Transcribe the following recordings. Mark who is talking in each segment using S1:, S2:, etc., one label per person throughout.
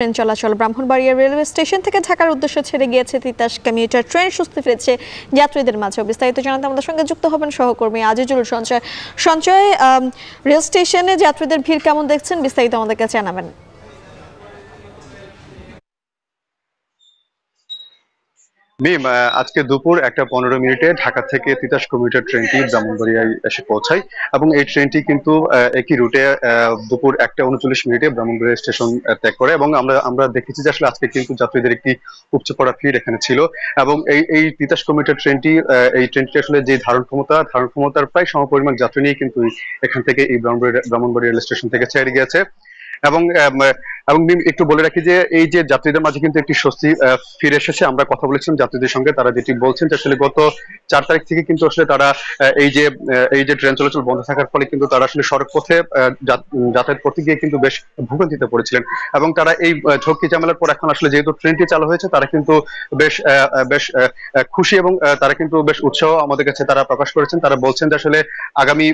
S1: train চলাচল Brahmanbaria railway station থেকে ঢাকার উদ্দেশ্যে ছেড়ে গিয়েছে তিতাস কমিউটার ট্রেন সুস্থ ফিরেছে যাত্রীদের মাঝে বিস্তারিত জানাতে আমাদের সঙ্গে যুক্ত হবেন সহকর্মী আজিজুল সঞ্চয় সঞ্চয় রেল স্টেশনে যাত্রীদের ভিড় কেমন দেখছেন বিস্তারিত আমাদেরকে জানাবেন
S2: মিম আজকে দুপুর একটা পনেরো মিনিটে ঢাকা থেকে তিতাস কমিউটার ট্রেনটি ব্রাহ্মণবাড়িয়ায় এসে পৌঁছায় এবং এই ট্রেনটি কিন্তু একই রুটে দুপুর একটা উনচল্লিশ মিনিটে ব্রাহ্মণবাড়িয়া স্টেশন ত্যাগ করে এবং আমরা আমরা দেখেছি যে আসলে আজকে কিন্তু যাত্রীদের একটি উপচে পড়া ফিড এখানে ছিল এবং এই এই তিতাস কমিউটার ট্রেনটি এই ট্রেনটি আসলে যে ধারণ ক্ষমতা ধারণ ক্ষমতার প্রায় সমপরিমাণ যাত্রী নিয়ে কিন্তু এখান থেকে এই ব্রাহ্মণবাড়িয়া ব্রাহ্মণবাড়িয়া রেল স্টেশন থেকে ছেড়ে গিয়েছে এবং এবং একটু বলে রাখি যে এই যে যাত্রীদের মাঝে কিন্তু একটি স্বস্তি ফিরে এসেছে আমরা কথা বলেছিলাম যাত্রীদের সঙ্গে তারা যেটি বলছেন আসলে গত চার তারিখ থেকে কিন্তু আসলে তারা এই যে এই যে ট্রেন চলাচল বন্ধ থাকার ফলে কিন্তু তারা আসলে সড়ক পথে যাতায়াত করতে গিয়ে কিন্তু বেশ ভোগান্তিতে পড়েছিলেন এবং তারা এই ঝক্কি ঝামেলার পর এখন আসলে যেহেতু ট্রেনটি চালু হয়েছে তারা কিন্তু বেশ বেশ খুশি এবং তারা কিন্তু বেশ উৎসাহ আমাদের কাছে তারা প্রকাশ করেছেন তারা বলছেন যে আসলে আগামী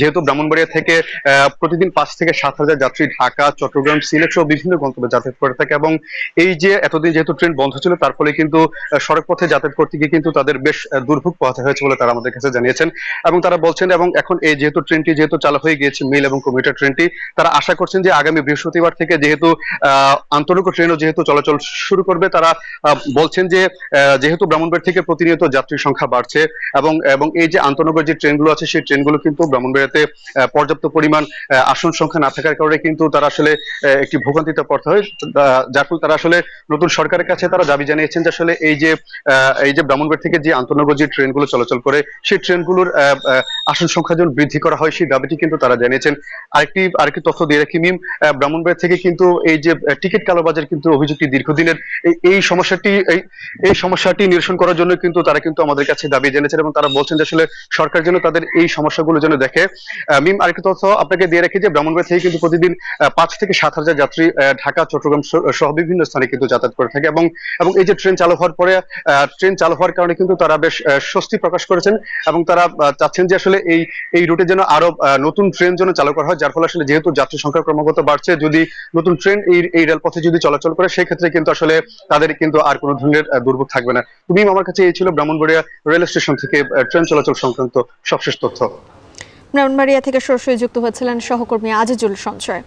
S2: যেহেতু ব্রাহ্মণবাড়িয়া থেকে প্রতিদিন পাঁচ থেকে সাত হাজার যাত্রী ঢাকা চট্টগ্রাম সিলেট সহ বিভিন্ন গন্তব্যে যাতায়াত করে থাকে এবং এই যে এতদিন যেহেতু ট্রেন বন্ধ ছিল তার ফলে কিন্তু সড়ক পথে যাতায়াত করতে গিয়ে কিন্তু তাদের বেশ দুর্ভোগ পোহাতে হয়েছে বলে তারা আমাদের কাছে জানিয়েছেন এবং তারা বলছেন এবং এখন এই যেহেতু ট্রেনটি যেহেতু চালু হয়ে গিয়েছে মেল এবং কমিউটার ট্রেনটি তারা আশা করছেন যে আগামী বৃহস্পতিবার থেকে যেহেতু আন্তরিক ট্রেনও যেহেতু চলাচল শুরু করবে তারা বলছেন যে যেহেতু ব্রাহ্মণবাড়ি থেকে প্রতিনিয়ত যাত্রীর সংখ্যা বাড়ছে এবং এই যে আন্তনগর যে ট্রেনগুলো আছে সেই ট্রেনগুলো কিন্তু ব্রাহ্মণবাড়ি বগুড়াতে পর্যাপ্ত পরিমাণ আসন সংখ্যা না থাকার কারণে কিন্তু তারা আসলে একটি ভোগান্তিতে পড়তে হয় যার ফলে তারা আসলে নতুন সরকারের কাছে তারা দাবি জানিয়েছেন যে আসলে এই যে এই যে ব্রাহ্মণবাড় থেকে যে আন্তনগর যে ট্রেনগুলো চলাচল করে সেই ট্রেনগুলোর আসন সংখ্যা যেন বৃদ্ধি করা হয় সেই দাবিটি কিন্তু তারা জানিয়েছেন আরেকটি আরেকটি তথ্য দিয়ে রাখি মিম ব্রাহ্মণবাড়ি থেকে কিন্তু এই যে টিকিট কালোবাজার কিন্তু অভিযোগটি দীর্ঘদিনের এই সমস্যাটি এই সমস্যাটি নিরসন করার জন্য কিন্তু তারা কিন্তু আমাদের কাছে দাবি জেনেছেন এবং তারা বলছেন যে আসলে সরকার যেন তাদের এই সমস্যাগুলো যেন দেখে মিম আরেকটা তথ্য আপনাকে দিয়ে রাখি যে ব্রাহ্মণবাড়ি থেকে কিন্তু প্রতিদিন পাঁচ থেকে সাত হাজার যাত্রী ঢাকা চট্টগ্রাম সহ বিভিন্ন স্থানে কিন্তু যাতায়াত করে থাকে এবং এবং এই যে ট্রেন চালু হওয়ার পরে ট্রেন চালু হওয়ার কারণে কিন্তু তারা বেশ স্বস্তি প্রকাশ করেছেন এবং তারা চাচ্ছেন যে আসলে এই এই রুটে যেন আরো নতুন ট্রেন যেন চালু করা হয় যার ফলে আসলে যেহেতু যাত্রী সংখ্যা ক্রমাগত বাড়ছে যদি নতুন ট্রেন এই এই রেলপথে যদি চলাচল করে সেক্ষেত্রে কিন্তু আসলে তাদের কিন্তু আর কোনো ধরনের দুর্ভোগ থাকবে না তুমি আমার কাছে এই ছিল ব্রাহ্মণবাড়িয়া রেল স্টেশন থেকে ট্রেন চলাচল সংক্রান্ত সবশেষ তথ্য
S1: ব্রাহ্মণবাড়িয়া থেকে সরাসরি যুক্ত হয়েছিলেন সহকর্মী আজিজুল সঞ্চয়